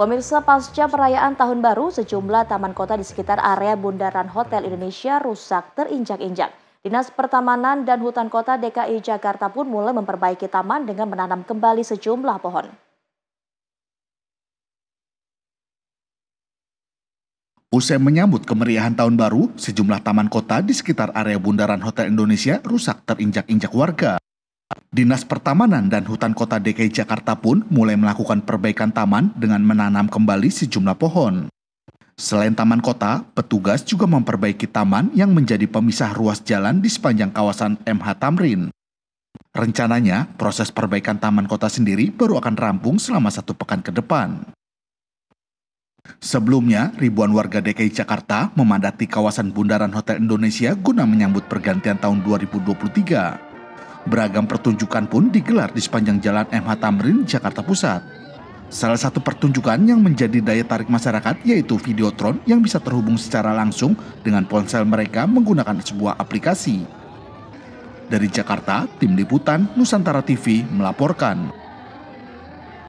Pemirsa pasca perayaan tahun baru, sejumlah taman kota di sekitar area Bundaran Hotel Indonesia rusak terinjak-injak. Dinas Pertamanan dan Hutan Kota DKI Jakarta pun mulai memperbaiki taman dengan menanam kembali sejumlah pohon. Usai menyambut kemeriahan tahun baru, sejumlah taman kota di sekitar area Bundaran Hotel Indonesia rusak terinjak-injak warga. Dinas Pertamanan dan Hutan Kota DKI Jakarta pun mulai melakukan perbaikan taman dengan menanam kembali sejumlah pohon. Selain taman kota, petugas juga memperbaiki taman yang menjadi pemisah ruas jalan di sepanjang kawasan MH Tamrin. Rencananya, proses perbaikan taman kota sendiri baru akan rampung selama satu pekan ke depan. Sebelumnya, ribuan warga DKI Jakarta memadati kawasan Bundaran Hotel Indonesia guna menyambut pergantian tahun 2023. Beragam pertunjukan pun digelar di sepanjang jalan MH Tamrin, Jakarta Pusat. Salah satu pertunjukan yang menjadi daya tarik masyarakat yaitu Videotron yang bisa terhubung secara langsung dengan ponsel mereka menggunakan sebuah aplikasi. Dari Jakarta, Tim Liputan Nusantara TV melaporkan.